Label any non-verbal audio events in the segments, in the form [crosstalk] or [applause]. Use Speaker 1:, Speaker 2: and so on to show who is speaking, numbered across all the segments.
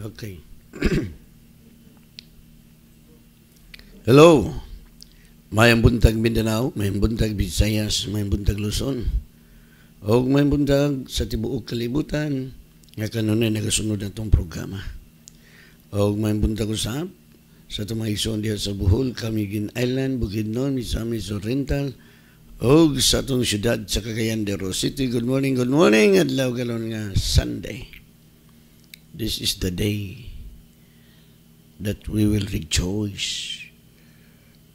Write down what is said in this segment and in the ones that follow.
Speaker 1: Okay. [clears throat] Hello. Mayang buntag Mindanao, mayang buntag Visayas, mayang buntag Luzon. O mayang buntag sa tibuok kalibutan nga kanunay nagasunod atong programa. O mayang buntag usab sa mga ison diha sa Bohol, Camigin Island, Bukidnon, Misamis Oriental, o sa atong syudad sa Cagayan de City. Good morning, good morning, at galon nga Sunday. This is the day that we will rejoice.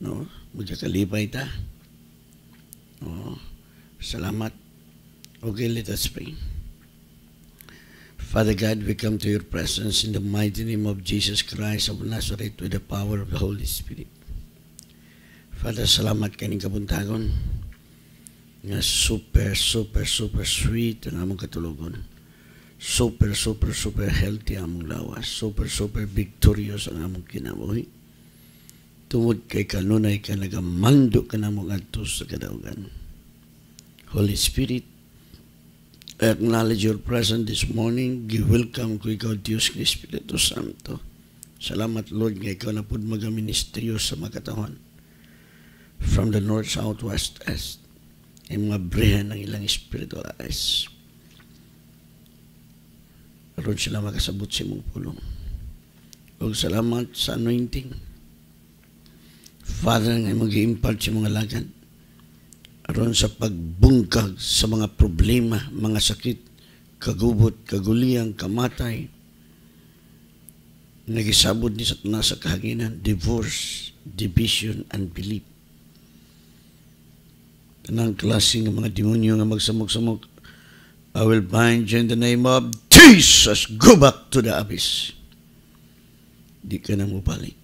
Speaker 1: No? Magkakalipay ta. Oh, salamat. Okay, let us pray. Father God, we come to your presence in the mighty name of Jesus Christ of Nazareth with the power of the Holy Spirit. Father, salamat ka ng kabuntagon nga super, super, super sweet ang among katulogon super, super, super healthy among lawas. Super, super victorious ang among kinabuhi. Tungod kay kanunay ka nagamando ka na mong atos sa kadaugan. Holy Spirit, I acknowledge your presence this morning. Give welcome ko ikaw, Diyos ni Espiritu Santo. Salamat, Lord, nga ikaw na po magaministeryo sa mga From the north, south, west, east. Ay mga brehan ng ilang spiritual eyes Karoon sila makasabot si mong pulong. O salamat sa anointing. Father, nga mag-impart sa mga lagan. Aron sa pagbungkag sa mga problema, mga sakit, kagubot, kaguliyang, kamatay, nagisabod ni Satanas sa kahanginan, divorce, division, and belief. Kanang klase ng mga demonyo nga magsamok-samok, I will bind you in the name of Jesus, go back to the abyss. Di ka na mabalik.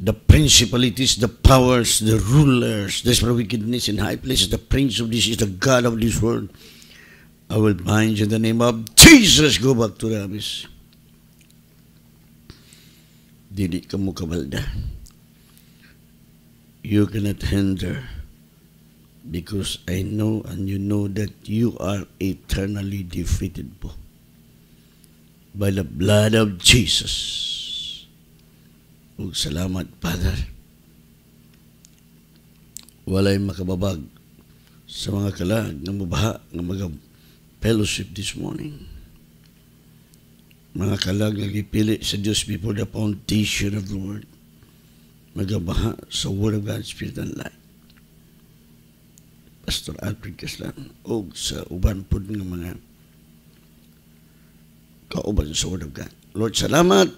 Speaker 1: The principalities, the powers, the rulers, there's wickedness in high places, the prince of this is the God of this world. I will bind you in the name of Jesus. Go back to the abyss. Dili ka mo You cannot hinder because I know and you know that you are eternally defeated po by the blood of Jesus. Ug salamat, Father. Walay makababag sa mga kalag ng mabaha ng mga fellowship this morning. Mga kalag na gipili sa Diyos before the foundation of the world. Magabaha sa Word of God, Spirit and Light Pastor Alfred Kaslan o sa uban po ng mga kauban sa Word of God. Lord, salamat.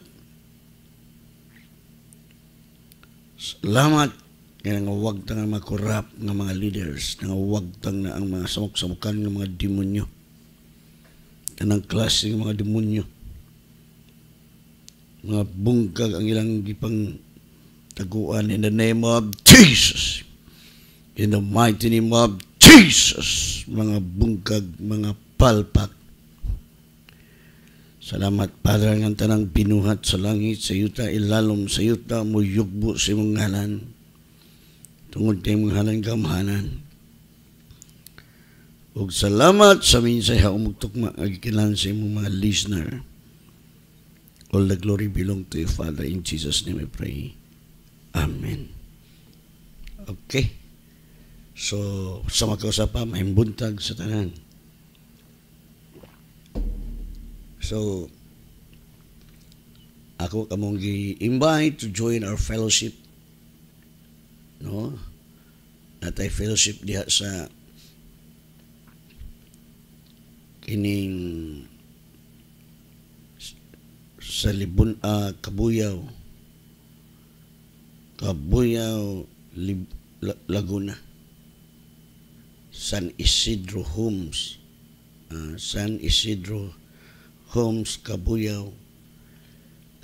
Speaker 1: Salamat kaya nga huwag tang mga corrupt ng mga leaders, nga huwag na ang mga samok-samukan ng mga demonyo, kanang klase ng mga demonyo, mga bungkag ang ilang gipang taguan in the name of Jesus. In the mighty name of Jesus, mga bungkag, mga palpak. Salamat, Father, ng tanang pinuhat sa langit, sa yuta, ilalom sa yuta, mo yugbo sa imong ngalan. Tungod kay imong halang gamhanan. Og salamat sa minsay ha umugtukma agikilan sa imong mga listener. All the glory belong to you, Father. In Jesus' name we pray. Amen. Okay. So, sa makausap pa, mahimbutag sa tanan. So, ako kamong gi-invite to join our fellowship. No? Natay fellowship diha sa kining sa libon uh, ah, kabuyaw kabuyaw lib, la, laguna San Isidro Homes, uh, San Isidro Homes, Kabuyaw,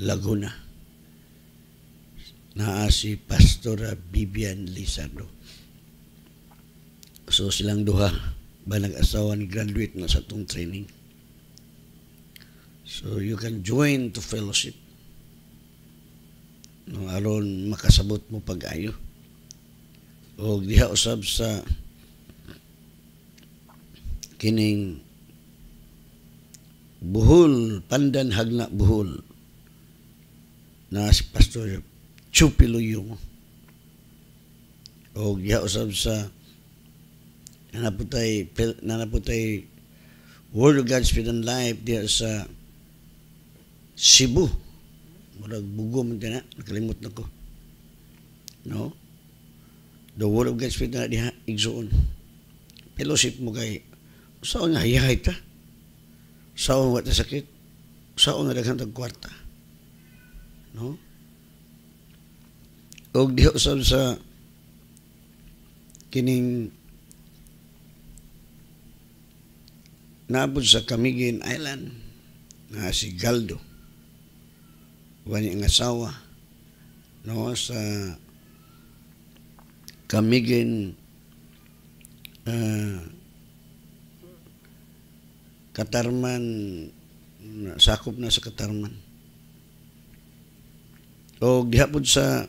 Speaker 1: Laguna. Naasi Pastora Bibian Lizardo. So silang duha ba nag-asawa ni graduate na sa itong training. So you can join to fellowship. Nung aron makasabot mo pag-ayo. O diha usab sa kining buhol, pandan hagna buhol na si Pastor Chupi Luyo o gihausab sa nanaputay nanaputay World of God's Speed Life diya sa Cebu murag bugo din na nakalimot na ko no the world of God's Speed na diha igsoon fellowship mo kay Saan nga hiyahay ta? Saan nga sakit? Saan nga daghang kwarta? No? O di usab sa kining naabot sa Camigin Island na si Galdo wani nga asawa no sa Camigin uh, ah, katarman, sakop na sa katarman. O gihapon sa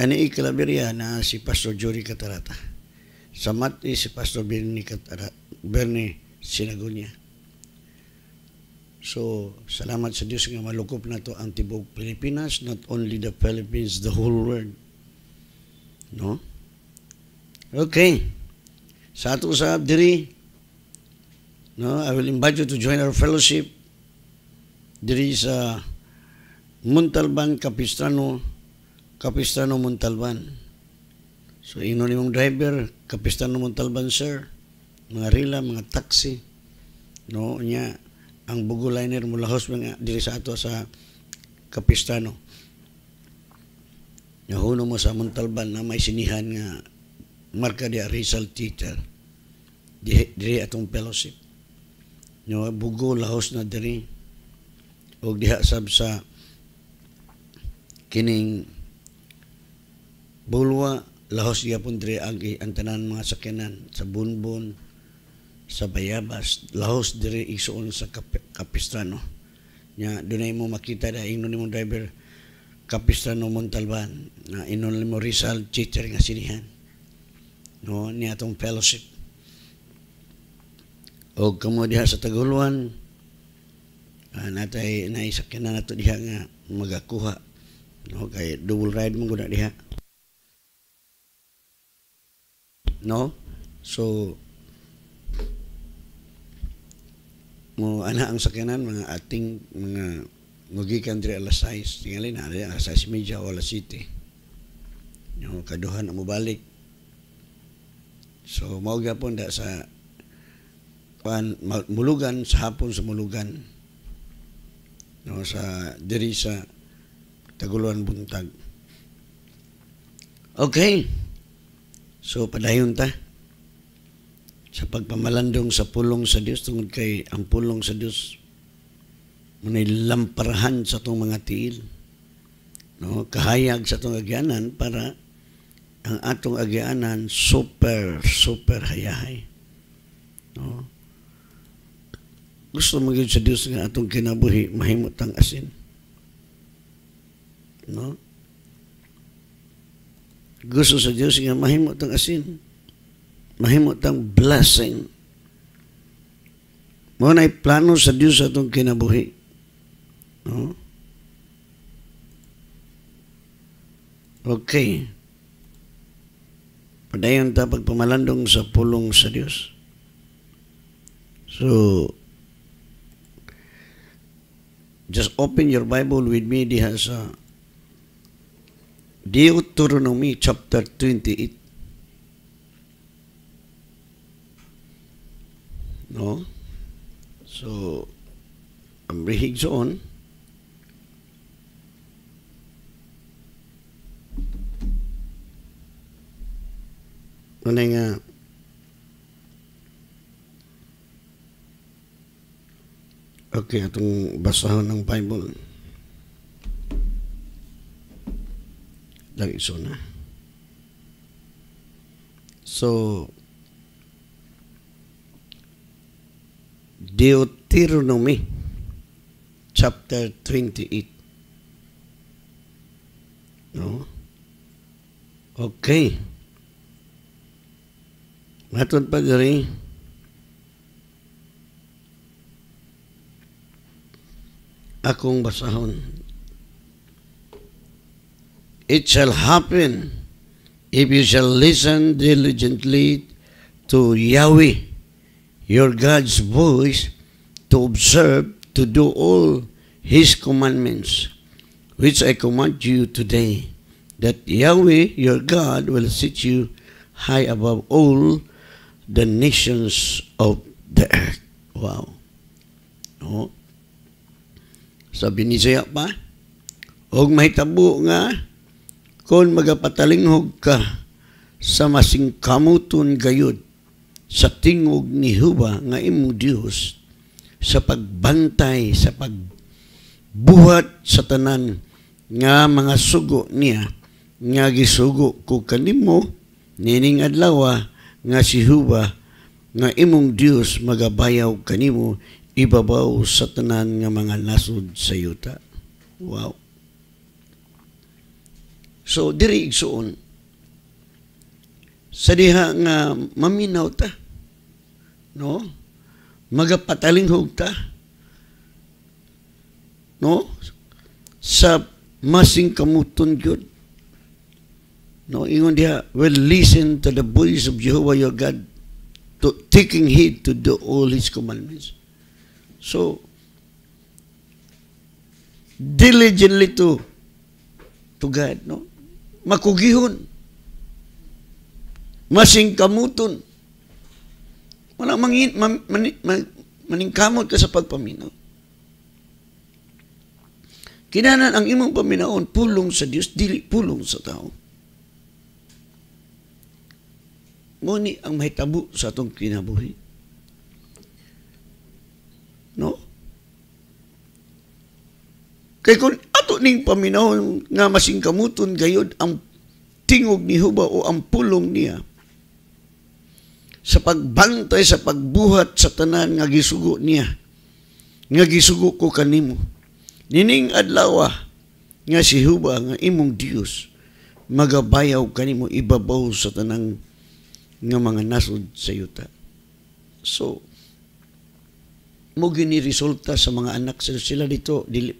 Speaker 1: ani Calaveria na si Pastor Jory Catarata. Sa Mati si Pastor Bernie, Catara, Bernie Sinagunya. So, salamat sa Dios nga malukop na to ang tibok Pilipinas, not only the Philippines, the whole world. No? Okay. Sa ato sa diri, No, I will invite you to join our fellowship. There is a Muntalban Capistrano, Capistrano, Muntalban. So, ino ni mong driver, Capistrano, Muntalban, sir. Mga rila, mga taxi. No, niya, ang bugo liner mula hos mga diri sa ato sa Capistrano. Nahuno mo sa Muntalban na may sinihan nga marka di Rizal Theater. Diri atong fellowship no bugo lahos na diri og diha sab sa kining bulwa lahos gyapon diri ang, ang tanan mga sakyanan sa bunbun sa bayabas lahos diri igsuon sa kap, kapistrano nya dunay mo makita da ingnon nimo driver kapistrano Montalban na inon mo Rizal Chitter nga sinihan no ni atong fellowship o kamo diha sa Taguluan uh, natay naisakyan na nato diha nga magakuha no kay double ride mo gud diha no so mo ana ang sakyanan mga ating mga magikan diri alas 6 tingali na diri alas 6 media o alas 7 no kaduhan ang mobalik so mao gyapon da sa pan, mulugan sa hapon sa mulugan no sa diri sa Taguluan Buntag. Okay. So padayon ta sa pagpamalandong sa pulong sa Dios tungod kay ang pulong sa Dios munay lamparahan sa tong mga tiil. No, kahayag sa tong agyanan para ang atong agyanan super super hayahay. No? gusto mo sa Dios nga atong kinabuhi mahimot ang asin no gusto sa Dios nga mahimot ang asin mahimot ang blessing mo na plano sa Dios atong kinabuhi no okay padayon ta pagpamalandong sa pulong sa Dios so Just open your Bible with me. It has uh, Deuteronomy chapter 28. No? So, I'm reading on. ano nga, Okay, itong basahan ng Bible. Lagi iso na. So, Deuteronomy chapter 28. No? Okay. Matod pa diri akong basahon. It shall happen if you shall listen diligently to Yahweh, your God's voice, to observe, to do all His commandments, which I command you today, that Yahweh, your God, will set you high above all the nations of the earth. Wow. Oh. Sabi ni siya pa, Huwag mahitabo nga, kung magapatalinghog ka sa masing masingkamuton gayod sa tingog ni Huba nga imo Dios sa pagbantay, sa pagbuhat sa tanan nga mga sugo niya nga gisugo ko kanimo nining adlaw nga si Huba nga imong Dios magabayaw kanimo ibabaw sa tanan nga mga nasud sa yuta. Wow. So, diri igsuon. Sa diha nga maminaw ta. No? Magapatalinghog ta. No? Sa masing kamuton yun. No, ingon diha, well, listen to the voice of Jehovah your God, to, taking heed to do all His commandments. So, diligently to to God, no? Makugihon. Masing kamutun. Wala mangin, man, man, man, maningkamot ka sa pagpaminaw. Kinanan ang imong paminaon, pulong sa Dios, dili pulong sa tao. Muni ang mahitabo sa atong kinabuhi. No? Kay kun ato ning paminahon nga masingkamuton gayod ang tingog ni Huba o ang pulong niya sa pagbantay sa pagbuhat sa tanan nga gisugo niya nga gisugo ko kanimo nining adlaw nga si Huba nga imong Dios magabayaw kanimo ibabaw sa tanang nga mga nasod sa yuta so mo gini resulta sa mga anak sa sila dito dili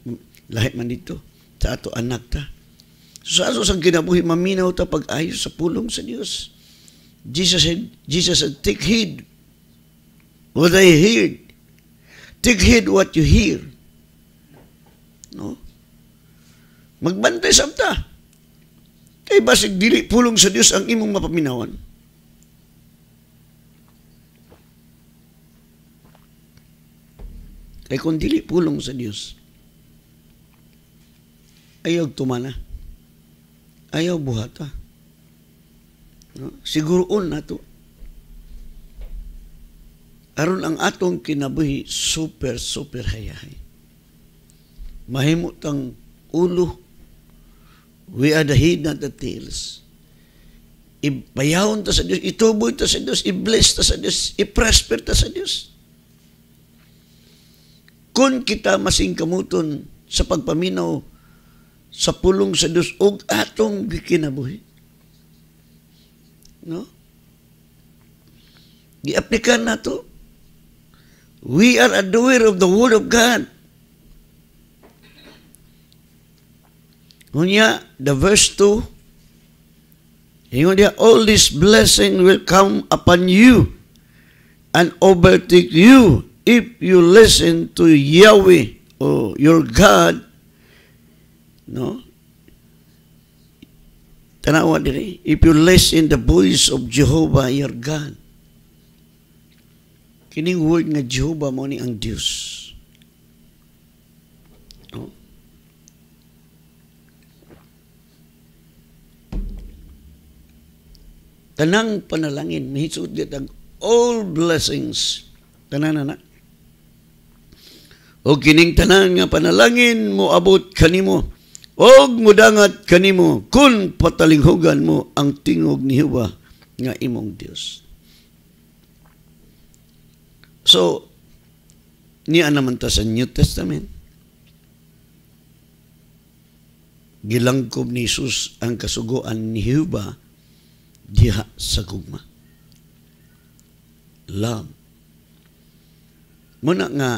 Speaker 1: lahi man dito sa ato anak ta so sa aso sang kinabuhi maminaw ta pag-ayo sa pulong sa Dios Jesus said Jesus said take heed what I hear take heed what you hear no magbantay sabta kay basig dili pulong sa Dios ang imong mapaminawan Kay kung dili pulong sa Dios, ayaw tumana. Ayaw buhata. No? Siguroon na to. Aron ang atong kinabuhi, super, super hayahay. Mahimot ang ulo. We are the head, not the tails ipayawon ta sa Dios, ituboy ta sa Dios, i-bless ta sa Dios, i-prosper ta sa Dios. Kun kita masing masingkamuton sa pagpaminaw sa pulong sa Dios og atong gikinabuhi. No? Giaplikan na to. We are a doer of the Word of God. Kunya, the verse 2, Ingon niya, all this blessing will come upon you and overtake you if you listen to Yahweh or your God, no? Tanawa diri, if you listen the voice of Jehovah your God, kining word nga Jehovah mo ni ang Dios. No? Tanang panalangin, mahitsod ang all blessings. Tanan na o kining tanang nga panalangin mo abot kanimo og mudangat kanimo kun patalinghugan mo ang tingog ni Hewa nga imong Dios so niya naman ta sa New Testament gilangkob ni Jesus ang kasuguan ni Hewa diha sa gugma love muna nga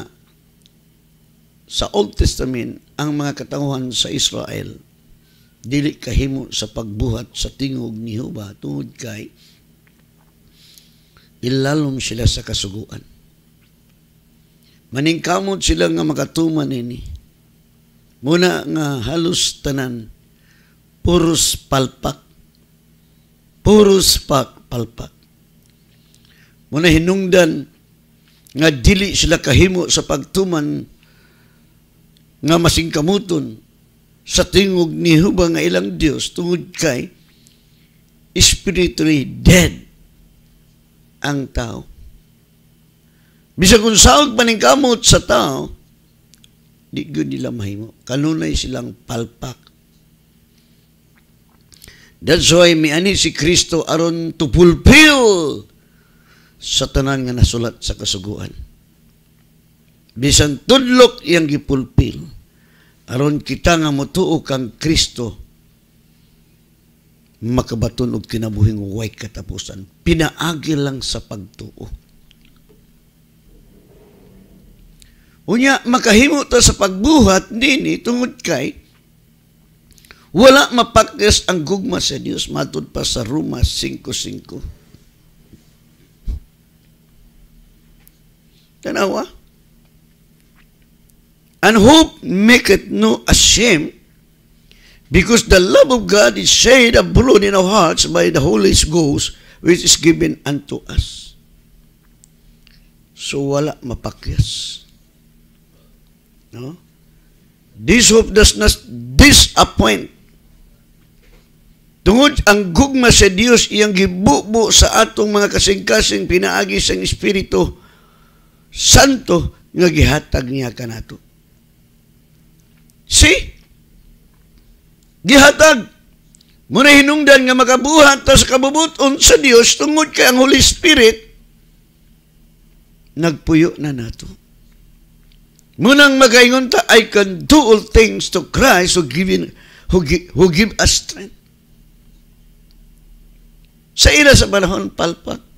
Speaker 1: sa Old Testament ang mga katauhan sa Israel dili kahimo sa pagbuhat sa tingog ni Huba tungod kay ilalom sila sa kasuguan. Maningkamot sila nga makatuman nini. Muna nga halos tanan purus palpak. Purus pak palpak. Muna hinungdan nga dili sila kahimo sa pagtuman nga masingkamuton sa tingog ni Huba nga ilang Dios tungod kay spiritually dead ang tao. Bisag unsaog saot paningkamot sa tao, di gud nila mahimo. Kanunay silang palpak. That's why ani si Kristo aron to fulfill sa tanan nga nasulat sa kasuguan. Bisan tudlok iyang gipulpil aron kita nga motuo kang Kristo makabaton og kinabuhing way katapusan pinaagi lang sa pagtuo unya makahimo ta sa pagbuhat dinhi tungod kay wala mapakis ang gugma sa Dios matud pa sa Roma 5:5 Tanawa? And hope maketh no ashamed, because the love of God is shed abroad in our hearts by the Holy Ghost, which is given unto us. So wala mapakyas. No? This hope does not disappoint. Tungod ang gugma sa Dios iyang gibubo sa atong mga kasing-kasing pinaagi sa Espiritu Santo nga gihatag niya kanato. See? Gihatag. Muna hinungdan nga makabuhat ta sa kabubuton sa Dios tungod kay ang Holy Spirit nagpuyo na nato. Munang magaingon ta, I can do all things to Christ who give, who, give, who give us strength. Sa ila sa panahon, palpak.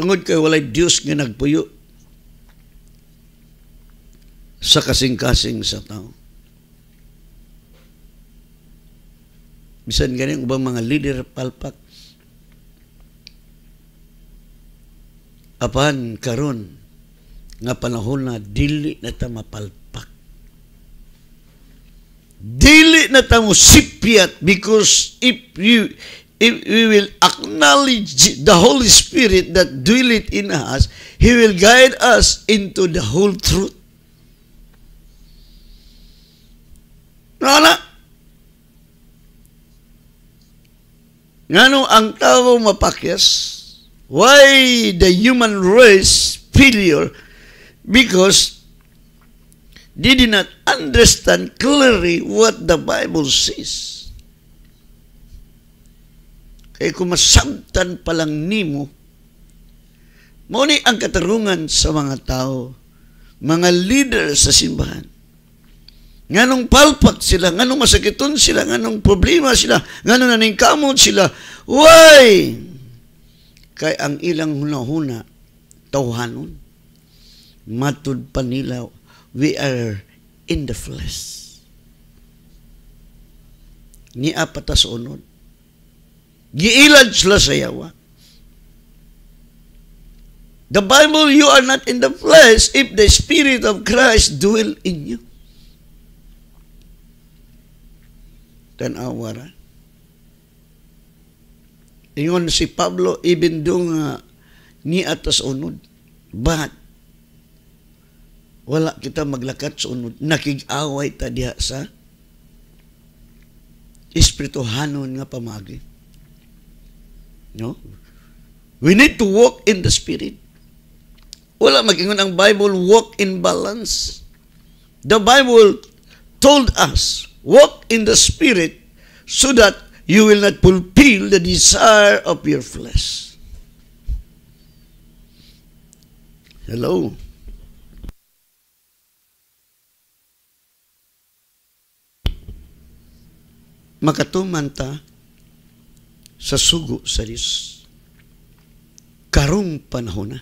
Speaker 1: Tungod kay walay Dios nga nagpuyo sa kasing-kasing sa tao. Bisan ganing ubang mga leader palpak. Apan karon nga panahon na dili na ta mapalpak. Dili na ta mo sipiat because if you if we will acknowledge the Holy Spirit that dwelleth in us, He will guide us into the whole truth. Nana? Ngano ang tao mapakyas? Why the human race failure? Because they did not understand clearly what the Bible says. Kaya kung masabtan palang nimo, mo ni ang katarungan sa mga tao, mga leader sa simbahan. Nganong palpat sila, nganong masakiton sila, nganong problema sila, nganong naningkamot sila. Why? Kay ang ilang hunahuna, tawhanon. Matud pa nila, we are in the flesh. Ni apatas sunod. Giilad sila sa yawa. The Bible, you are not in the flesh if the Spirit of Christ dwell in you. Tanawara. Ah. Ingon si Pablo, even do ni atas unod. But, wala kita maglakat sa unod. Nakig-away ta diha sa espirituhanon nga pamagi. No? We need to walk in the Spirit. Wala magingon ang Bible, walk in balance. The Bible told us, walk in the Spirit so that you will not fulfill the desire of your flesh. Hello? Makatuman ta sa sugo sa Dios karong panahon na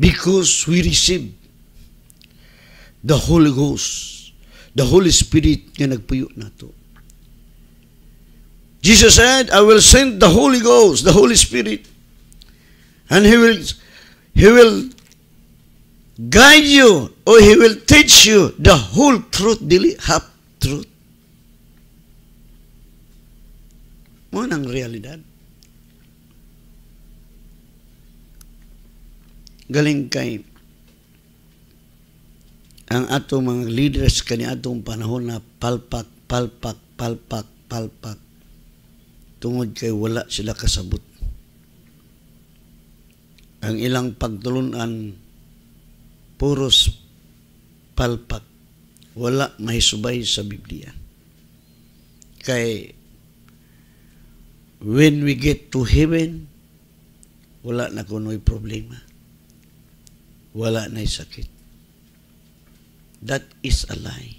Speaker 1: because we receive the Holy Ghost, the Holy Spirit nga nagpuyo nato. Jesus said, I will send the Holy Ghost, the Holy Spirit, and He will, He will guide you or He will teach you the whole truth, the half truth. Mo ang realidad. Galing kay ang atong mga leaders kani atong panahon na palpak, palpak, palpak, palpak. Tungod kay wala sila kasabot. Ang ilang pagtulunan puros palpak. Wala may subay sa Biblia. Kay when we get to heaven, wala na kuno'y problema. Wala na'y sakit. That is a lie.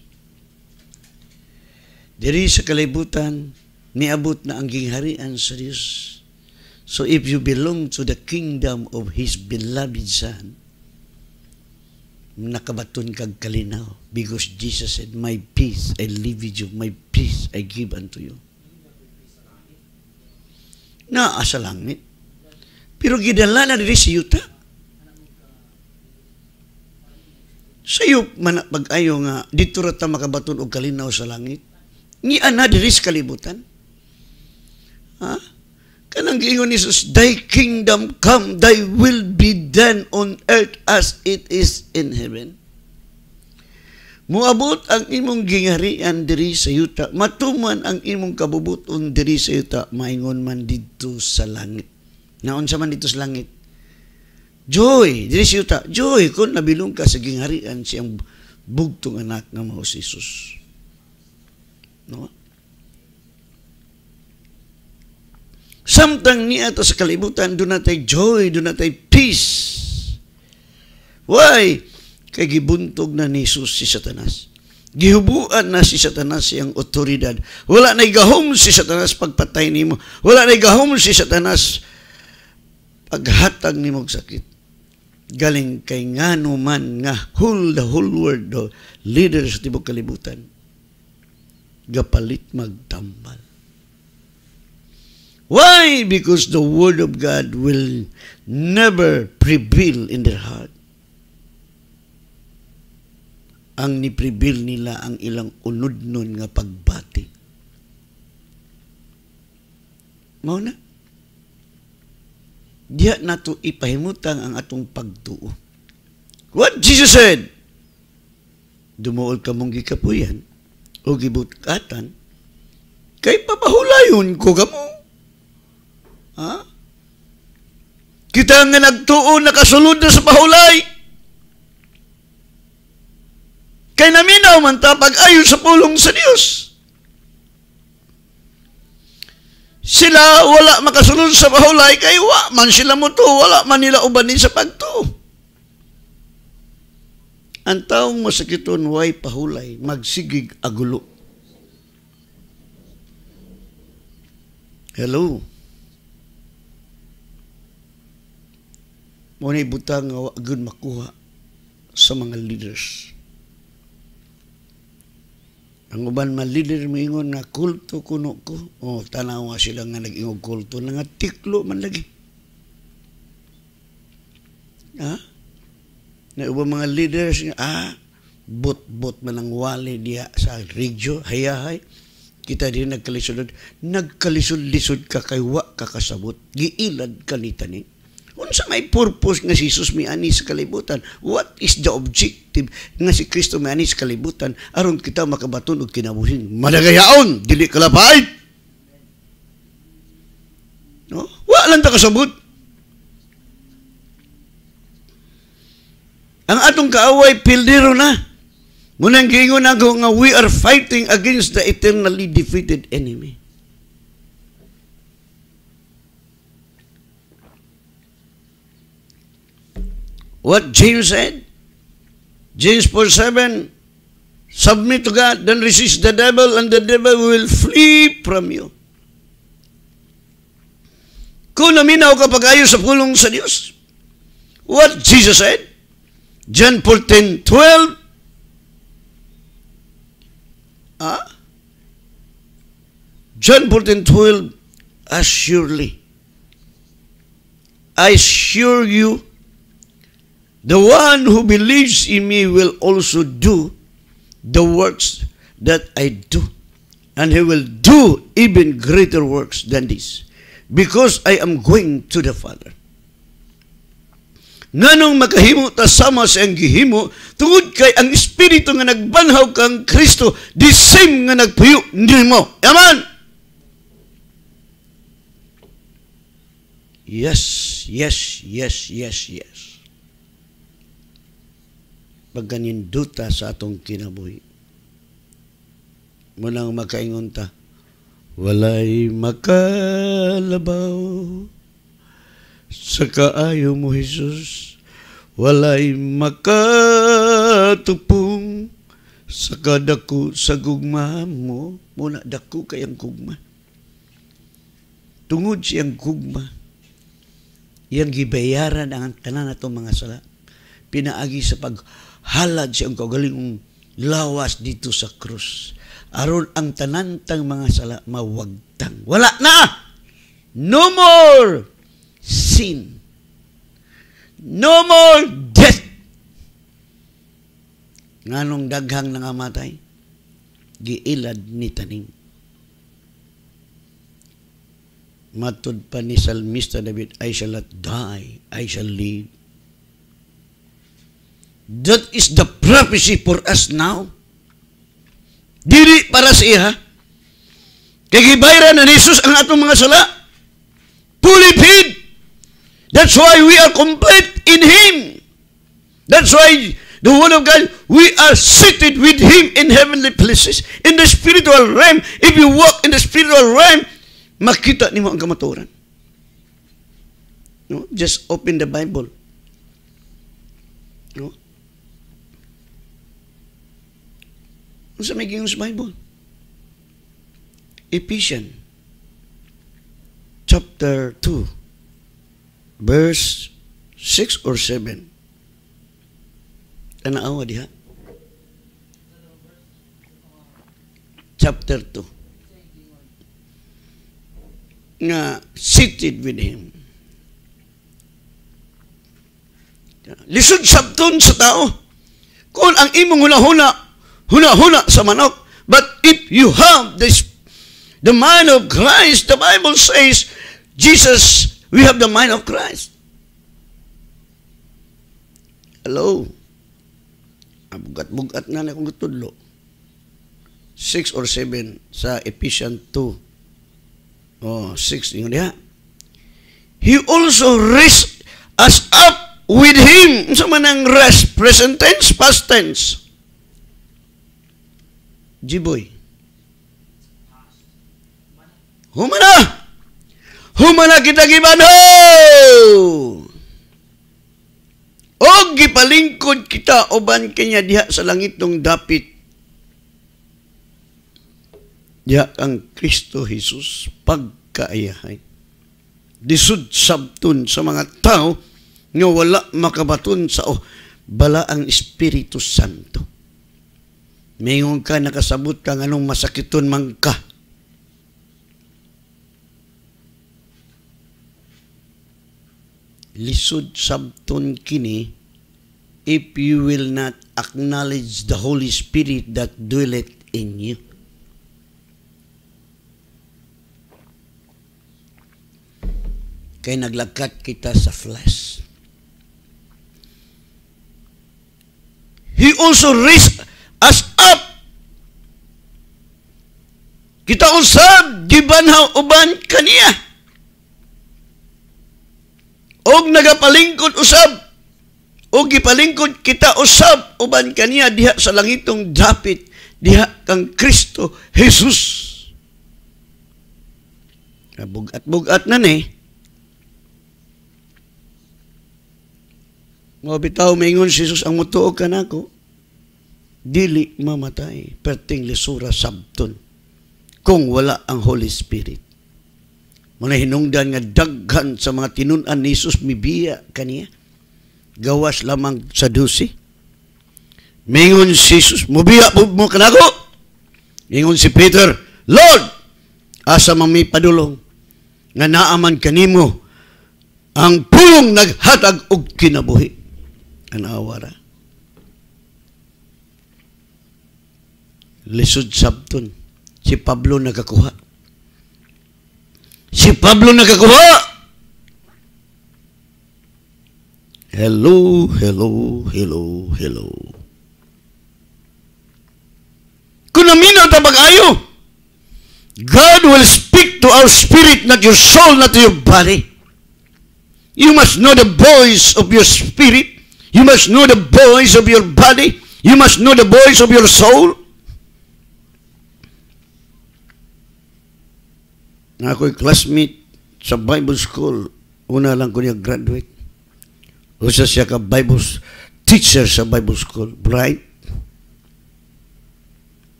Speaker 1: Diri sa kalibutan, niabot na ang gingharian sa Diyos. So if you belong to the kingdom of His beloved Son, nakabaton kag kalinaw because Jesus said, My peace I leave with you, my peace I give unto you naa sa langit. Pero gidala na diri sa yuta. Sayop man pag-ayo nga dito ra ta makabaton og kalinaw sa langit. Ni ana diri sa kalibutan. Ha? Kanang giingon ni Jesus, Thy kingdom come, thy will be done on earth as it is in heaven. Muabot ang imong gingharian diri sa yuta, matuman ang imong kabubuton diri sa yuta, maingon man dito sa langit. Naon sa man dito sa langit. Joy, diri sa yuta, joy kung nabilong ka sa gingarian siyang bugtong anak nga mao si Jesus. No? Samtang niya to sa kalibutan, doon natay joy, doon natay peace. Why? kay gibuntog na ni Jesus si Satanas. Gihubuan na si Satanas siyang otoridad. Wala na gahom si Satanas pagpatay nimo. Wala na gahom si Satanas paghatag nimo sakit. Galing kay ngano man nga whole the whole world do leader sa tibok kalibutan. Gapalit magtambal. Why? Because the word of God will never prevail in their heart ang nipribil nila ang ilang unod nun nga pagbati. Mao na. Diya nato ipahimutang ang atong pagtuo. What Jesus said? Dumuol ka mong gikapuyan o gibutkatan kay papahulayon ko kamo. Ha? Kita nga nagtuo nakasulod na sa pahulay. Kay naminaw man ta pag-ayo sa pulong sa Dios. Sila wala makasulod sa bahulay kay wa man sila mo to, wala man nila ubanin sa pagtuo. Ang taong masakiton way pahulay, magsigig agulo. Hello. Muna butang nga wagod makuha sa mga leaders. Ang uban malider mingon na kulto kuno ko. O, oh, tanaw nga sila nga nag-ingog kulto na nga tiklo man lagi. Ha? Na uban mga leaders nga, ah, bot-bot man ang wali diya sa regyo, hayahay. Kita din nagkalisod. Nagkalisod-lisod ka kay wa kakasabot. Giilad ka ni tanin. Unsa may purpose nga si Jesus miani sa kalibutan? What is the objective nga si Kristo miani sa kalibutan aron kita makabaton og kinabuhi? Madagayaon, dili kalapait. No? Wa lang ta kasabot. Ang atong kaaway pildero na. Munang gingon ako nga we are fighting against the eternally defeated enemy. What James said? James 4 7. Submit to God, then resist the devil, and the devil will flee from you. Kung naminaw ka pa sa pulong sa Diyos, what Jesus said? John 14, 12, Ah? John 14, 12, assuredly, I assure you, The one who believes in me will also do the works that I do. And he will do even greater works than this. Because I am going to the Father. Nganong makahimo ta sama sa ang gihimo tungod kay ang espiritu nga nagbanhaw kang Kristo the same nga nagpuyo nimo. Amen. Yes, yes, yes, yes, yes pagganin duta sa atong kinabuhi. Munang makaingon ta, walay makalabaw sa kaayo mo, Jesus. Walay makatupong sa kadako sa gugma mo. Muna dako kayang gugma. Tungod siyang gugma. Yang gibayaran ang tanan atong mga sala. Pinaagi sa pag halad sa kagalingong lawas dito sa krus. Aron ang tanantang mga sala mawagtang. Wala na! No more sin. No more death. Nganong daghang nangamatay? Giilad ni taning. Matod pa ni Salmista David, I shall not die, I shall live That is the prophecy for us now. Diri para sa iha. Kagibayran na Jesus ang atong mga sala. Fully paid. That's why we are complete in Him. That's why the Word of God, we are seated with Him in heavenly places. In the spiritual realm, if you walk in the spiritual realm, makita nimo ang kamaturan. No? Just open the Bible. No? Unsa may giyon Bible? Ephesians chapter 2 verse 6 or 7. Tanaawa diha. Chapter 2. Nga seated with him. Lisod sabton sa tao. Kung ang imong hunahuna, huna-huna sa manok. But if you have this, the mind of Christ, the Bible says, Jesus, we have the mind of Christ. Hello? Abugat-bugat nga na kong tutudlo. 6 or 7 sa Ephesians 2. Oh, 6 ingon diha. He also raised us up with him. Unsa man rest? Present tense, past tense. Jiboy. Humana! Humana kita gibanho! O gipalingkod kita uban kanya diha sa langit ng dapit. Diha ang Kristo Jesus pagkaayahay. Disud sabtun sa mga tao nga wala makabaton sa oh, bala ang Espiritu Santo Mingon ka, nakasabot ka, anong masakiton man ka. Lisod sabton kini, if you will not acknowledge the Holy Spirit that dwelleth in you. Kay naglagkat kita sa flesh. He also raised Kita usab gibanhaw uban kaniya. Og nagapalingkod usab og gipalingkod kita usab uban kaniya diha sa langitong dapit diha kang Kristo Jesus. Bugat-bugat na ni. Eh. Mga bitaw, maingon si Jesus, ang mutuog ka na ako, dili mamatay, perting lisura sabton kung wala ang Holy Spirit. Muna hinungdan nga daghan sa mga tinunan ni Jesus mibiya kaniya. Gawas lamang sa dusi. Mingon si Jesus, mubiya po mo kanago. Mingon si Peter, Lord, asa mami padulong nga naaman kanimo ang pulong naghatag og kinabuhi. Anawara. Lisod sabton Si Pablo nagkakuha. Si Pablo nagkakuha! Hello, hello, hello, hello. Kunaminaw tabag-ayo. God will speak to our spirit, not your soul, not to your body. You must know the voice of your spirit. You must know the voice of your body. You must know the voice of your soul. na ako'y classmate sa Bible School. Una lang ko niya graduate. Usa siya ka Bible teacher sa Bible School. Bright.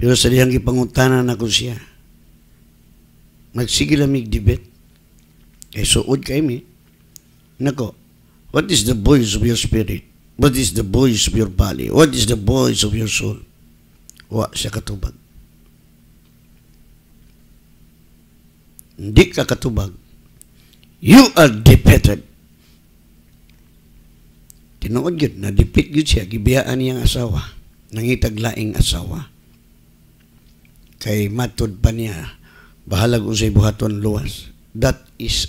Speaker 1: Pero sa diyang ipangutanan ako siya. Magsige lang debate. Eh, suod kay mi. Nako, what is the voice of your spirit? What is the voice of your body? What is the voice of your soul? Wa siya katubag. Hindi ka katubag. You are defeated. Tinuod yun, na-defeat yun siya, gibiyaan niyang asawa, nangitaglaing asawa. Kay matod pa niya, bahalag usay buhaton luwas. That is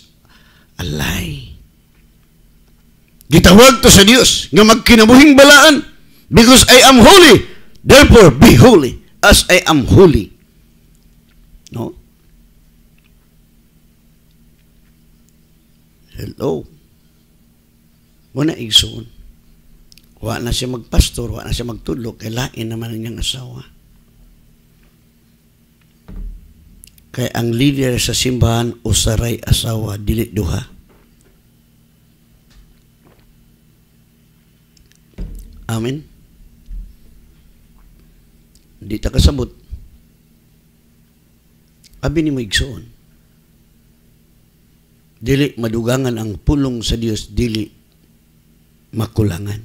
Speaker 1: a lie. Gitawag to sa Dios nga magkinabuhing balaan because I am holy. Therefore, be holy as I am holy. No? Hello. Muna igsoon. Wa na siya magpastor, wa na siya magtulog, kailain naman ang asawa. Kay ang leader sa simbahan usaray asawa dili duha. Amen. Dita ta kasabot. Abi ni mo igsoon dili madugangan ang pulong sa Dios dili makulangan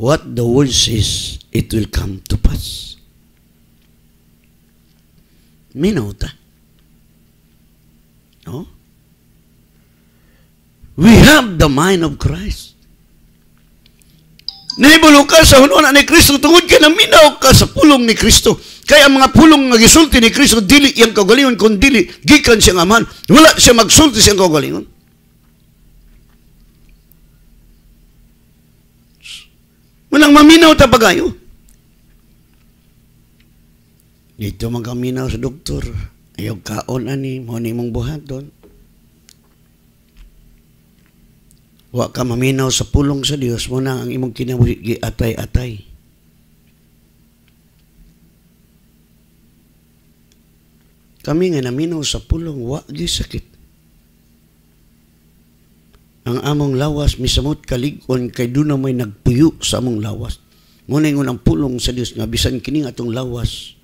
Speaker 1: what the word says it will come to pass minaw ta no we have the mind of Christ Nahibulong ka sa hununa ni Kristo tungod ka na minaw ka sa pulong ni Kristo kaya ang mga pulong nga gisulti ni Kristo dili iyang kaugalingon kun dili gikan siyang amahan. Wala siya magsulti siyang kaugalingon. Walang maminaw ta pagayo. Dito man kaminaw sa doktor. Ayaw kaon ani, mo ni mong buhaton. Wa ka maminaw sa pulong sa Dios mo na ang imong kinabuhi atay-atay. Kami nga naminaw sa pulong wa di sakit. Ang among lawas misamot kalig-on kay do may nagpuyo sa among lawas. Ngunay unang pulong sa Dios nga bisan kini atong lawas.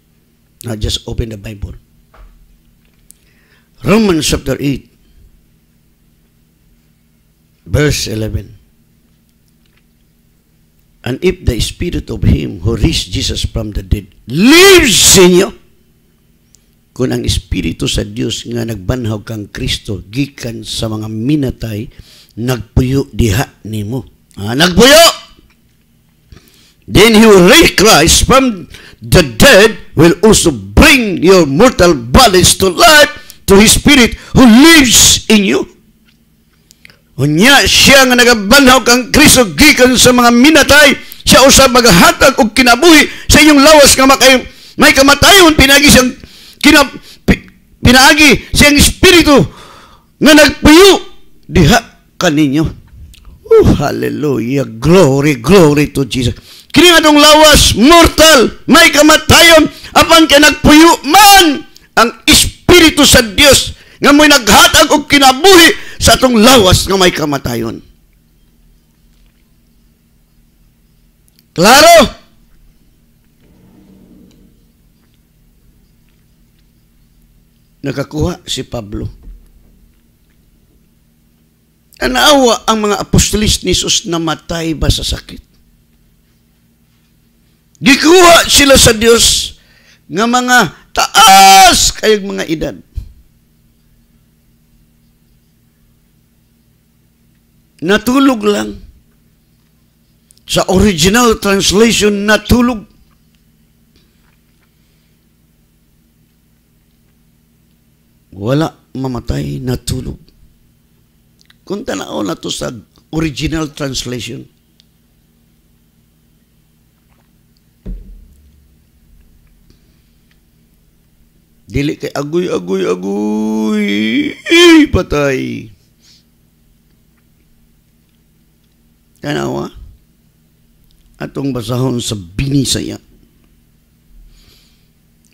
Speaker 1: Now just open the Bible. Romans chapter 8 verse 11 And if the spirit of him who raised Jesus from the dead lives in you, kung ang Espiritu sa Dios nga nagbanhaw kang Kristo, gikan sa mga minatay, nagpuyo diha nimo. Ah, nagpuyo! Then he will raise Christ from the dead will also bring your mortal bodies to life to His Spirit who lives in you. Unya siya nga nagbanhaw kang Kristo gikan sa mga minatay, siya usab magahatag og kinabuhi sa inyong lawas nga makay may kamatayon pinagi siyang kinap, pinaagi siyang espiritu nga nagpuyo diha kaninyo. Oh, hallelujah. Glory, glory to Jesus. Kini nga lawas, mortal, may kamatayon, apang kay nagpuyo man ang espiritu sa Dios nga mo'y naghatag og kinabuhi sa atong lawas nga may kamatayon. Klaro? nakakuha si Pablo. Anaawa ang mga apostolis ni Jesus na matay ba sa sakit. Gikuha sila sa Diyos nga mga taas kayog mga edad. Natulog lang. Sa original translation, natulog wala mamatay natulog. tulog. Kung tanaw na to sa original translation, Dili kay agoy, agoy, agoy, eh, patay. Tanawa, ah. atong basahon sa binisaya.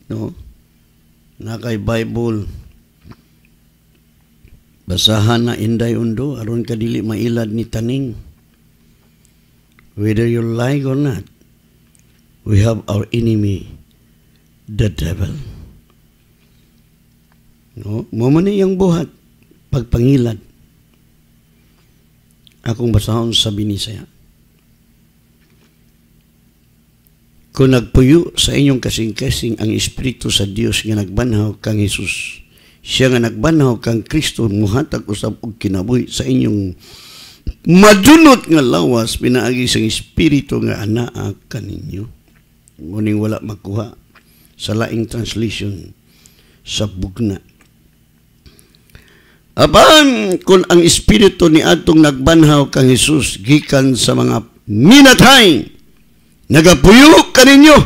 Speaker 1: No? Na Bible, Basahan na inday undo aron kadili mailad ni taning. Whether you like or not, we have our enemy, the devil. No, mo man iyang buhat pagpangilad. Akong basahon sa saya. Kung nagpuyo sa inyong kasing-kasing ang Espiritu sa Dios nga nagbanhaw kang Hesus, siya nga nagbanaw kang Kristo muhatag usab og kinabuhi sa inyong madunot nga lawas pinaagi sang espiritu nga anaa kaninyo nguning wala makuha sa laing translation sa bugna apan kun ang espiritu ni atong nagbanhaw kang Hesus gikan sa mga minatay nagapuyo kaninyo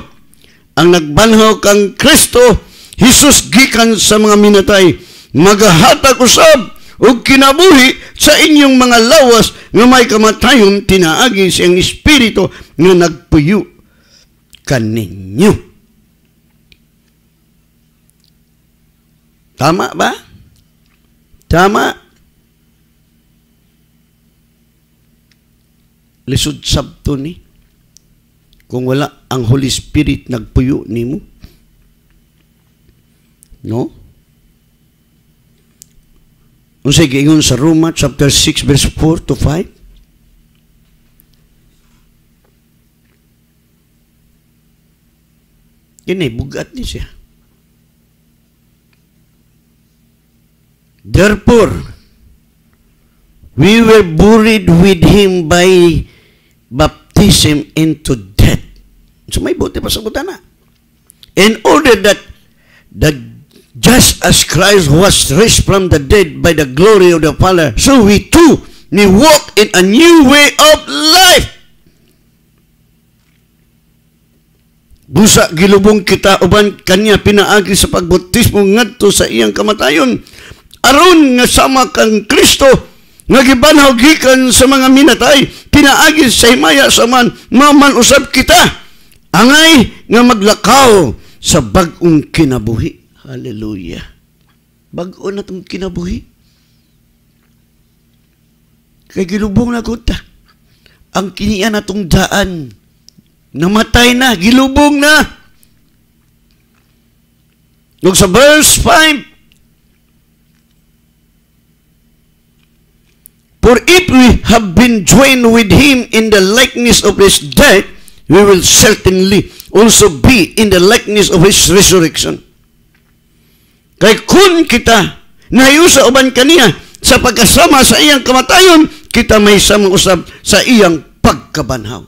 Speaker 1: ang nagbanhaw kang Kristo Hesus gikan sa mga minatay, maghatag usab ug kinabuhi sa inyong mga lawas nga may kamatayon tinaagi sa ang espiritu nga nagpuyo kaninyo. Tama ba? Tama. Lisod sabto ni. Kung wala ang Holy Spirit nagpuyo nimo, No? Unsay giingon sa Roma chapter 6 verse 4 to 5? Kini bugat ni siya. Therefore, we were buried with him by baptism into death. So may buti pa sa butana. In order that the Just as Christ was raised from the dead by the glory of the Father, so we too may walk in a new way of life. Busa gilubong kita uban kanya pinaagi sa pagbautismo ngadto sa iyang kamatayon. Aron nga sama kang Kristo nga gibanhaw gikan sa mga minatay, pinaagi sa himaya sa man maman usab kita. Angay nga maglakaw sa bagong kinabuhi. Hallelujah. Bago na itong kinabuhi. Kay gilubong na kunta. Ang kiniya na itong daan. Namatay na, gilubong na. Look sa verse 5. For if we have been joined with him in the likeness of his death, we will certainly also be in the likeness of his resurrection. Kay kun kita nahiyo sa uban kaniya sa pagkasama sa iyang kamatayon, kita may samang usab sa iyang pagkabanhaw.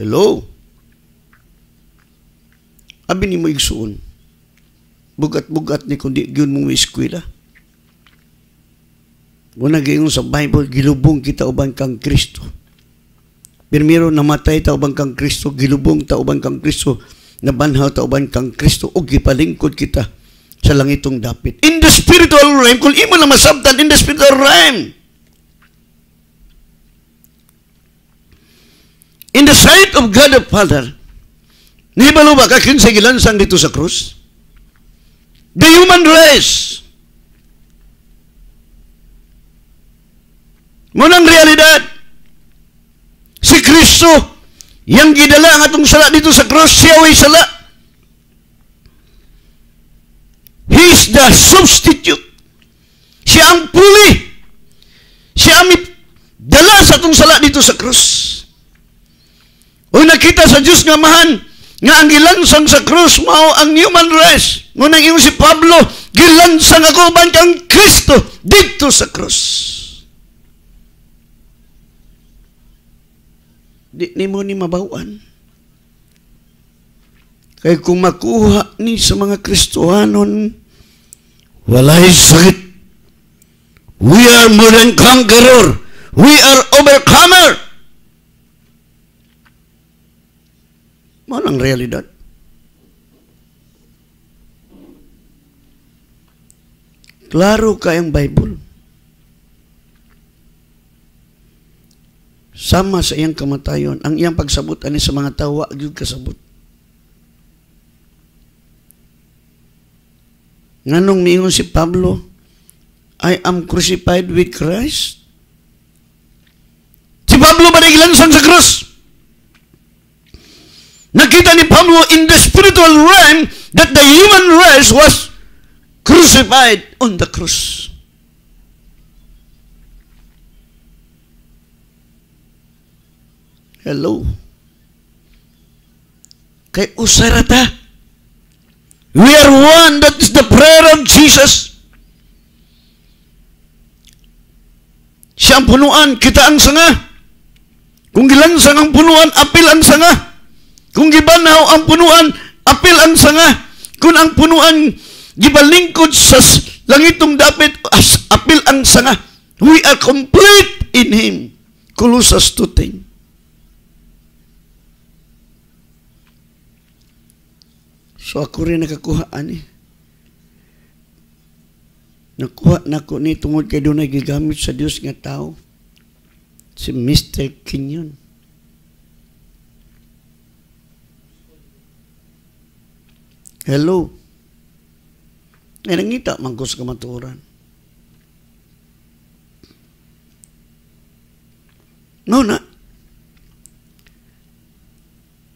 Speaker 1: Hello? Abi ni mo igsuon. Bugat-bugat ni kundi gyud mo iskwela. Una gayon sa Bible, gilubong kita uban kang Kristo. Pirmiro namatay ta uban kang Kristo, gilubong ta uban kang Kristo nga banhaw ta kang Kristo og gipalingkod kita sa langitong dapit. In the spiritual realm, kung imo na masabtan in the spiritual realm, in the sight of God the Father, nibalo ba kakin sa gilansang dito sa krus? The human race. Munang realidad, si Kristo, Yang gidala ang itong sala dito sa cross, siya way sala. He is the substitute. Siya ang puli. Siya ang dala sa itong sala dito sa cross. O nakita sa Diyos nga mahan, nga ang gilansang sa krus mao ang human race. Ngunang ingon si Pablo, gilansang ako ban kang Kristo dito sa krus. di nimo ni mabawan. Kay kung makuha ni sa mga Kristohanon, walay sakit. We are more than conqueror. We are overcomer. Manang realidad. Klaro kayang Bible. sama sa iyang kamatayon ang iyang pagsabot ani sa mga tawa gyud kasabot nganong miingon si Pablo I am crucified with Christ si Pablo ba nagilansang sa krus nakita ni Pablo in the spiritual realm that the human race was crucified on the cross Hello. Kay usarata. We are one. That is the prayer of Jesus. Siya ang punuan, kita ang sanga. Kung gilansang ang punuan, apil ang sanga. Kung gibanaw ang punuan, apil ang sanga. Kung ang punuan gibalingkod sa langitong dapit, as apil ang sanga. We are complete in Him. Colossus 2.10 So ako rin nakakuha ani. Nakuha na ko ni tungod kay doon gigamit sa Dios nga tao. Si Mr. Kenyon. Hello. Ay nangita man ko sa kamaturan. Ngayon na,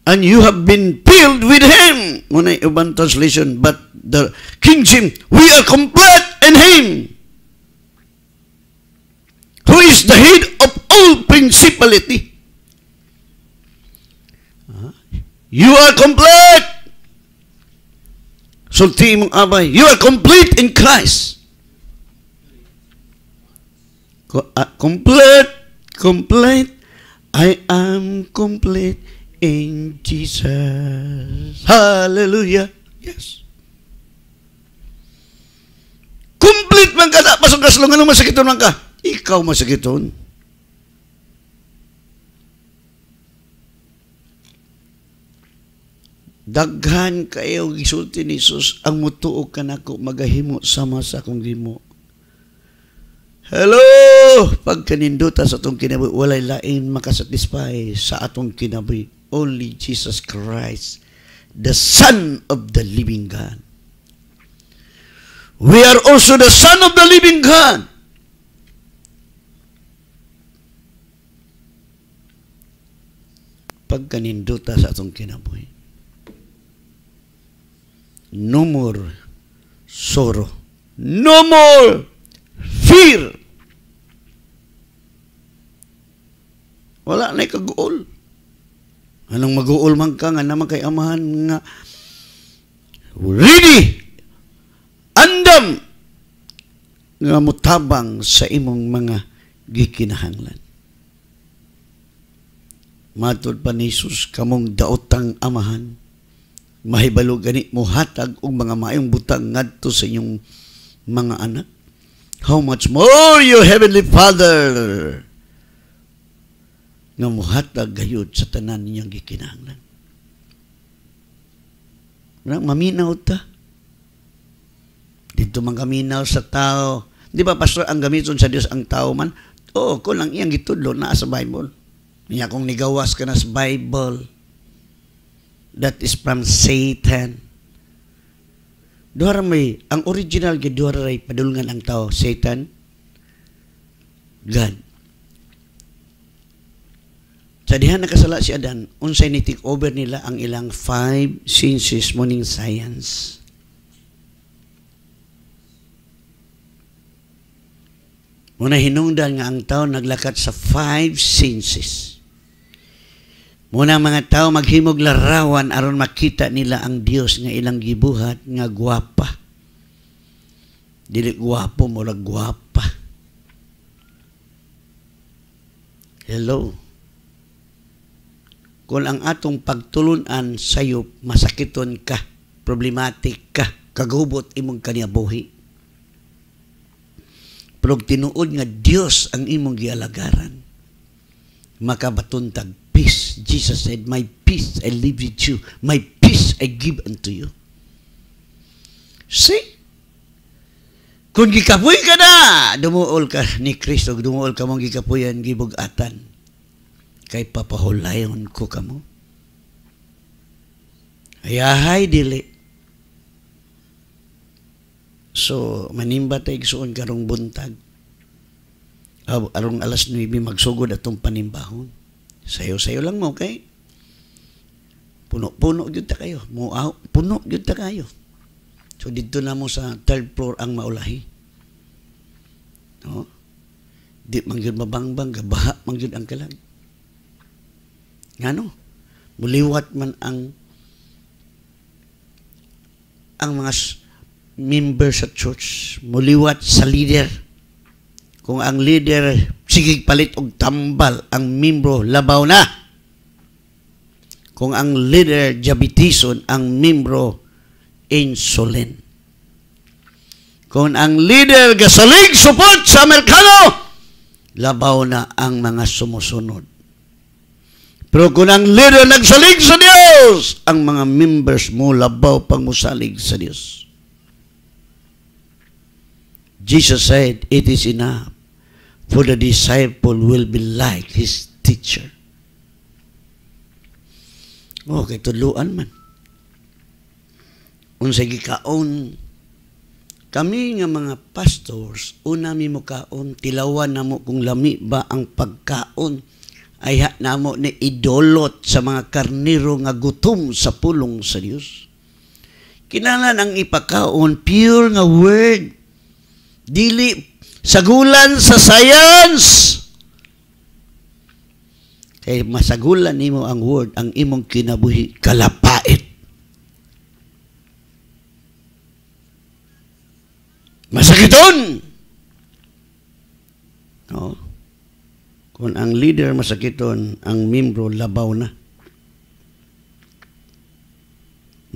Speaker 1: and you have been filled with Him. Muna I ibang translation, but the King James, we are complete in Him. Who is the head of all principality. You are complete. Sulti mong abay, you are complete in Christ. Uh, complete, complete, I am complete in Jesus. Hallelujah. Yes. Complete man ka na. Pasong kasulong, anong masakiton man ka? Ikaw masakiton. Daghan kayo gisulti ni Jesus ang mutuog ka nako magahimo sama sa akong limo. Hello! Pag kanindutan sa atong kinabuhi, walay lain makasatisfy sa atong kinabuhi only Jesus Christ, the Son of the living God. We are also the Son of the living God. Pag Pagkaninduta sa atong kinabuhi. No more sorrow. No more fear. Wala na na'y kaguol. Anong mag-uulman ka nga naman kay amahan nga ready andam nga mutabang sa imong mga gikinahanglan. Matod pa ni Jesus kamong daotang amahan mahibalo gani mo hatag og mga maayong butang ngadto sa inyong mga anak. How much more your heavenly Father nga muhatag gayud sa tanan niyang gikinahanglan. Na maminaw ta. Dito man kaminaw sa tao. Di ba, Pastor, ang gamiton sa Dios ang tao man? Oo, ko lang iyang gitudlo na sa Bible. Niya kung nigawas ka na sa Bible, that is from Satan. Duhara may, ang original kay duhara ray padulngan ang tao, Satan, God. Sa dihan nakasala si Adan, unsay ni take over nila ang ilang five senses morning science. Muna hinungdan nga ang tao naglakat sa five senses. Muna mga tao maghimog larawan aron makita nila ang Dios nga ilang gibuhat nga gwapa. Dili gwapo mo guwapa. Hello kung ang atong pagtulunan sa iyo, masakiton ka, problematic ka, kagubot imong kaniabuhi. Pero tinuod nga Dios ang imong gialagaran, makabatuntag peace. Jesus said, My peace I leave with you. My peace I give unto you. See? Kung gikapoy ka na, dumuol ka ni Kristo, dumuol ka mong gikapoyan, gibugatan kay papahulayon ko kamo. Ayahay dili. So, manimba tayo igsuon karong buntag. Arong alas 9 magsugod atong panimbahon. Sayo-sayo lang mo, okay? Puno-puno gyud ta kayo. Muaw, puno gyud ta kayo. So dito na mo sa third floor ang maulahi. No? Di man mabangbang gabaha man gyud ang kalag. Ngano? Muliwat man ang ang mga member sa church, muliwat sa leader. Kung ang leader sige palit og tambal, ang membro labaw na. Kung ang leader jabitison, ang membro insulin. Kung ang leader gasalig support sa Amerikano, labaw na ang mga sumusunod. Pero kung ang leader nagsalig sa Diyos, ang mga members mo labaw pang musalig sa Diyos. Jesus said, it is enough for the disciple will be like his teacher. Oh, kay tuluan man. Unsay gikaon kami nga mga pastors, una mi mo kaon, tilawan na mo kung lami ba ang pagkaon ay namo ni idolot sa mga karniro nga gutom sa pulong sa Dios. Kinahanglan ang ipakaon pure nga word dili sagulan sa science. Kay eh, masagulan nimo ang word ang imong kinabuhi kalapait. Masakiton. No? Kung ang leader masakiton, ang membro labaw na.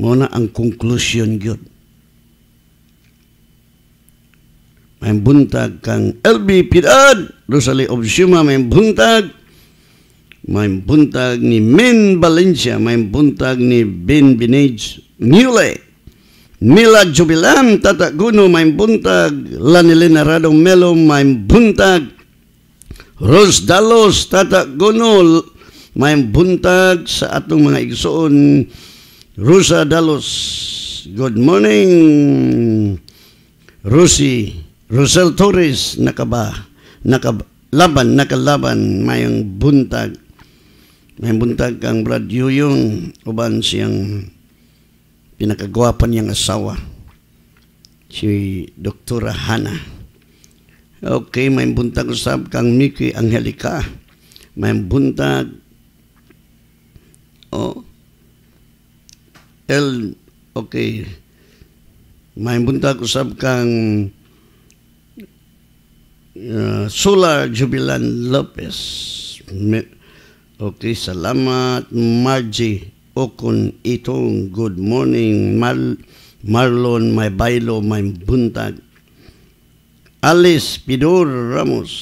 Speaker 1: Muna ang conclusion yun. May buntag kang LB Pirad, Rosalie Obsuma, may buntag. May buntag ni Min Valencia, may buntag ni Ben Binage Mule. Mila Jubilan, Tata Guno, may buntag. Lanilin Aradong Melo, may buntag. Ros dalos tata gunol may buntag sa atong mga igsoon Rosa Dalos. Good morning. Rosie, Rosel Torres nakaba nakalaban nakalaban mayang buntag. May buntag kang Brad Yuyong uban siyang pinakagwapan niyang asawa si Doktora Hannah Okay, may buntag usab kang Miki Angelica. May buntag oh El okay. May buntag usab kang uh, Solar Jubilan Lopez. Me, okay, salamat Margie Okun itong good morning Mal Marlon may bailo may buntag Alice Pidor Ramos.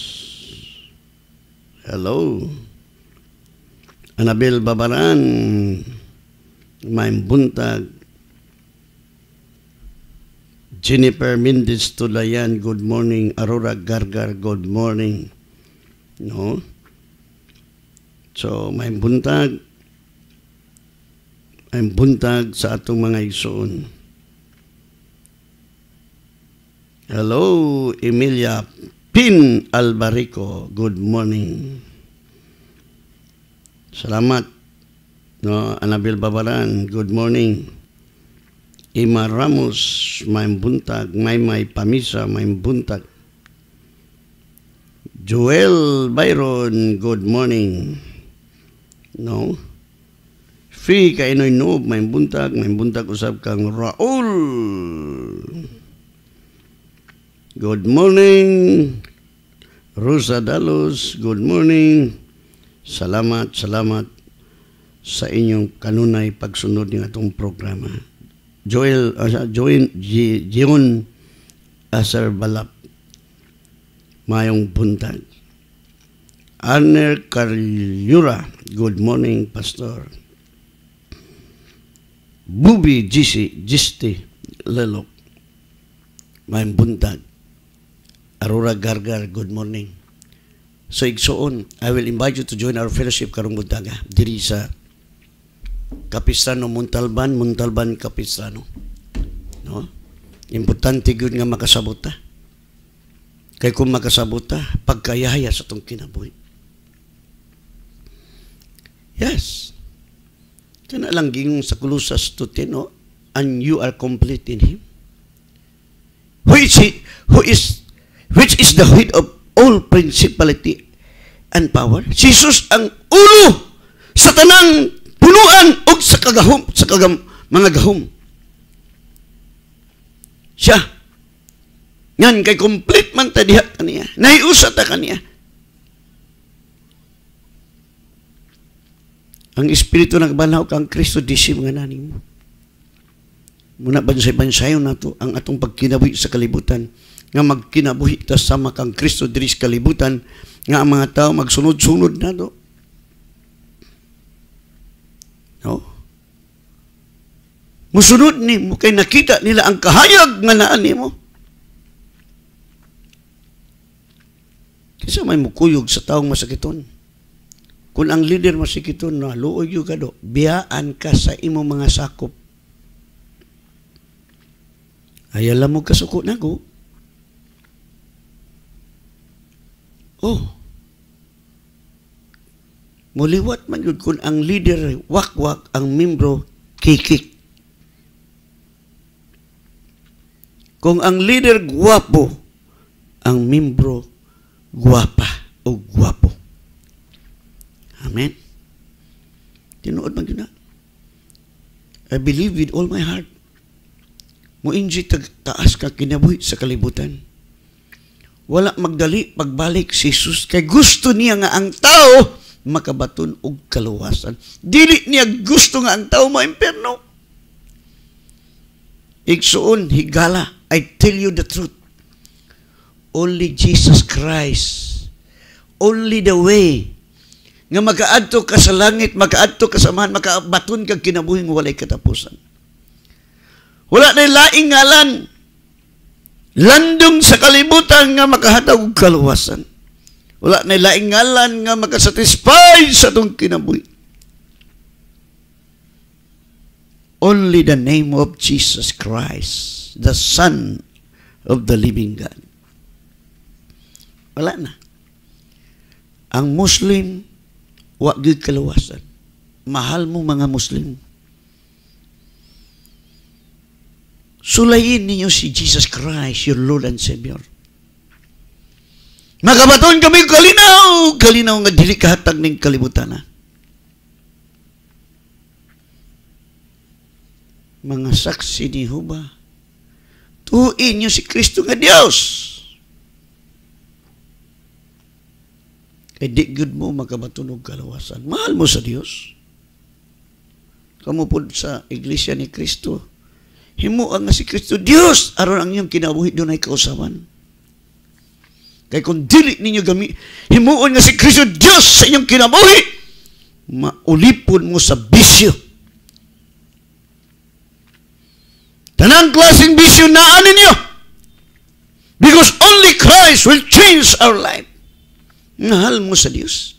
Speaker 1: Hello. Anabel Babaran. Maim Buntag. Jennifer Mendez Tulayan, good morning. Aurora Gargar, good morning. No? So, may buntag. May buntag sa atong mga isoon. Hello, Emilia Pin Albarico. Good morning. Salamat. No, Anabel Babaran. Good morning. Ima Ramos, buntag. May may Pamisa, buntag. Joel Byron, good morning. No? Free kainoy noob, may buntag, may buntag usab kang Raul. Good morning, Rosa Dalos. Good morning. Salamat, salamat sa inyong kanunay pagsunod ng atong programa. Joel, uh, Joel, G, Gion Aserbalap, Mayong Buntag. Arner Caryura, good morning, Pastor. Bubi Gisi, Gisti, Lelok, Mayong Buntag. Arura Gargar, good morning. So igsoon, I will invite you to join our fellowship karong buntaga diri sa Kapistrano Montalban, Montalban Kapistrano. No? Importante gyud nga makasabot ta. Kay kung makasabot ta, pagkayaya sa tong kinabuhi. Yes. Kana lang gingong sa kulusas to tino, and you are complete in Him. Who is He? Who is which is the head of all principality and power. Jesus ang ulo sa tanang punuan o sa kagahom, sa kagam, mga gahom. Siya. Ngan kay complete man ta diha kaniya. Naiusa ta kaniya. Ang espiritu nagbanaw kang Kristo disi mga naning mo. Muna bansay-bansayon nato ang atong pagkinabuhi sa kalibutan nga magkinabuhi ta sama kang Kristo diri sa kalibutan nga ang mga tao magsunod-sunod na do. No? Musunod ni mo kay nakita nila ang kahayag nga naa mo. Kisa may mukuyog sa taong masakiton. Kung ang leader masikiton na luoy yung gado, biyaan ka sa imo mga sakop. Ayala mo kasuko na go. Oh. Muliwat man yun kung ang leader wakwak, ang membro kikik. Kung ang leader guwapo, ang membro guwapa o guwapo. Amen? Tinuod man yun na. I believe with all my heart. Muinji tag taas ka kinabuhi sa kalibutan wala magdali pagbalik si Jesus kay gusto niya nga ang tao makabaton og kaluwasan dili niya gusto nga ang tao maimperno igsuon higala i tell you the truth only Jesus Christ only the way nga makaadto ka sa langit makaadto ka sa amahan makabaton kag kinabuhi walay katapusan wala na laing ngalan Landong sa kalibutan nga makahatag og kaluwasan. Wala na laing ngalan nga makasatisfy sa tong kinabuhi. Only the name of Jesus Christ, the Son of the living God. Wala na. Ang Muslim, wag kaluwasan. Mahal mo mga Muslim. Sulayin ninyo si Jesus Christ, your Lord and Savior. Magabaton kami kalinaw, kalinaw nga dili kahatag ning kalibutan na. Mga saksi ni Huba, tuin niyo si Kristo nga Dios. Kay di gud mo makabatunog kalawasan. Mahal mo sa Dios. Kamupod sa iglesia ni Kristo, himo nga si Kristo Dios aron ang iyong kinabuhi dunay kausaban. Kay kun dili ninyo gami himuon nga si Kristo Dios sa inyong kinabuhi, maulipon mo sa bisyo. Tanang klaseng bisyo na ninyo. Because only Christ will change our life. Mahal mo sa Dios.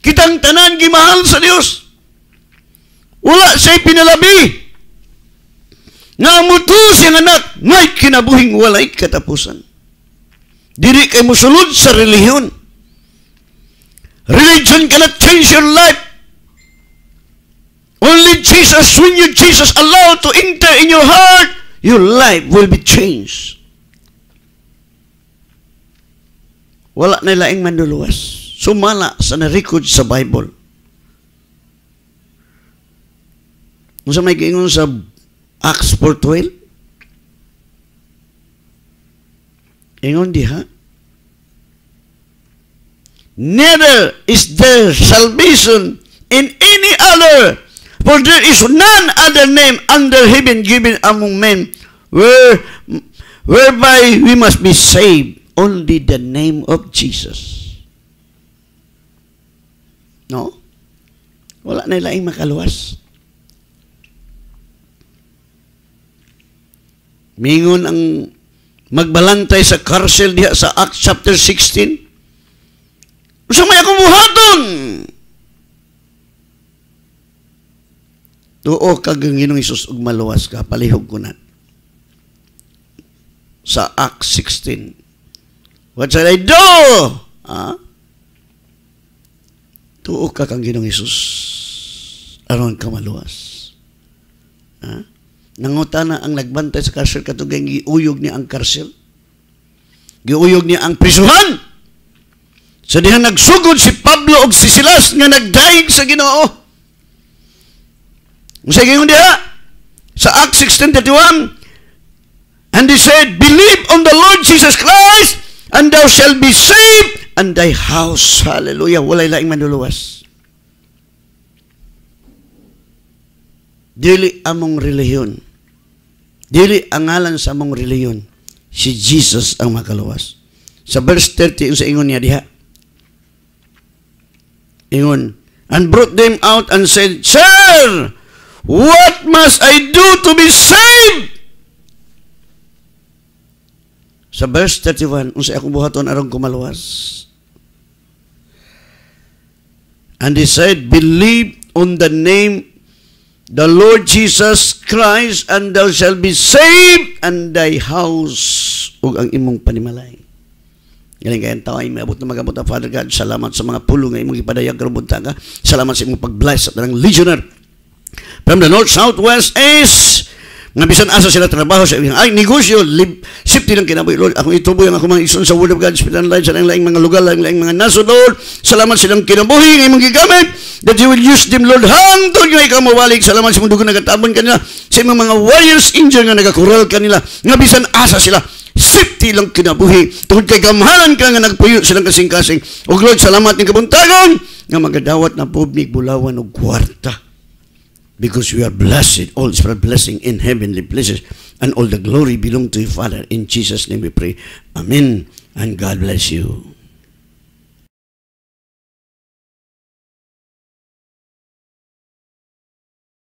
Speaker 1: Kitang tanan gimahal sa Dios. Wala say pinalabi. Nga muto siyang anak, may kinabuhing walay katapusan. Diri kay musulod sa relihiyon. Religion cannot change your life. Only Jesus, when you Jesus allow to enter in your heart, your life will be changed. Wala na laing manduluwas. Sumala sa narikod sa Bible. Kung sa may giingon sa Acts 4.12? Ingon diha. Neither is there salvation in any other, for there is none other name under heaven given among men where, whereby we must be saved. Only the name of Jesus. No? Wala na lang makaluwas. Mingon ang magbalantay sa karsel diha sa Acts chapter 16. Usa may akong buhaton. Doo kag ang Ginoong Hesus og maluwas ka palihog ko na. Sa Acts 16. What shall I do? Ha? Doo ka kang Ginoong Hesus aron ka maluwas. Ha? Nangutana ang nagbantay sa karsel katugay giuyog niya ang karsel. Giuyog niya ang prisuhan. So dihan nagsugod si Pablo og si Silas nga nagdayeg sa Ginoo. Unsay gayon diha? Sa Acts 16:31, And he said, Believe on the Lord Jesus Christ, and thou shall be saved, and thy house. Hallelujah. Walay laing manuluwas. Dili among relihiyon. Dili angalan sa among reliyon, si Jesus ang makaluwas. Sa verse 30, sa ingon niya diha, ingon, and brought them out and said, Sir, what must I do to be saved? Sa verse 31, unsa akong buhaton aron kumaluwas. And he said, Believe on the name the Lord Jesus Christ, and thou shalt be saved, and thy house, ug ang imong panimalay. Galing kayang tao ay maabot na magabot ang Father God. Salamat sa mga pulong nga imong ipadayag karubunta ka. Salamat sa imong pag-bless at ng legionary. From the north, south, west, east, nga bisan asa sila trabaho sa ilang ay negosyo lib, safety lang kinabuhi Lord akong ituboy ako akong mga igsoon sa Word of God Spirit and Light sa laing mga lugar lain laing mga nasod Lord salamat silang kinabuhi nga imong gigamit that you will use them Lord hangtod nga ikaw mawalik salamat sa mundo nagatabon kanila sa imong mga warriors angel nga nagakural kanila nga bisan asa sila safety lang kinabuhi tungod kay gamahalan ka nga nagpuyo silang kasing-kasing o Lord salamat ning kabuntagon nga magadawat na bubnig bulawan og kwarta because we are blessed, all spiritual blessing in heavenly places, and all the glory belong to your Father. In Jesus' name we pray. Amen. And God bless you.